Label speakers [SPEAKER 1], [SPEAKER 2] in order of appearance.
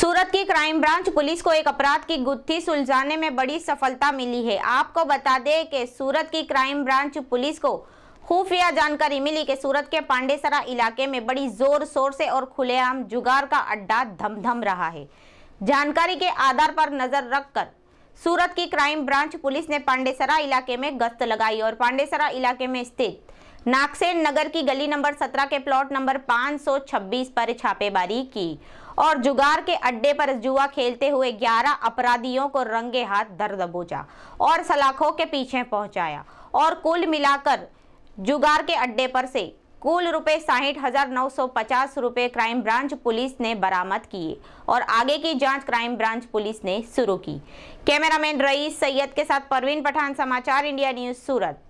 [SPEAKER 1] सूरत की crime branch police को एक अपराध की गुत्थी सुलझाने में बड़ी सफलता मिली है आपको बता दें कि सूरत की क्राइम ब्रांच पुलिस को खुफिया जानकारी मिली कि सूरत के पांडेसरा इलाके में बड़ी जोर शोर से और खुलेआम जुगार का अड्डा धमधम रहा है जानकारी के आधार पर नजर रखकर सूरत की क्राइम ब्रांच पुलिस ने पांडेसरा इलाके में गश्त लगाई और पांडेसरा इलाके में स्थित नागसेन नगर की गली नंबर 17 के प्लॉट नंबर 526 पर छापेमारी की और जुगार के अड्डे पर जुआ खेलते हुए 11 अपराधियों को रंगे हाथ दर दबोचा और सलाखों के पीछे पहुंचाया और कुल मिलाकर जुगार के अड्डे पर से कुल रुपए साठ हजार नौ सौ पचास रुपये क्राइम ब्रांच पुलिस ने बरामद किए और आगे की जांच क्राइम ब्रांच पुलिस ने शुरू की कैमरामैन रईस सैयद के साथ परवीन पठान समाचार इंडिया न्यूज सूरत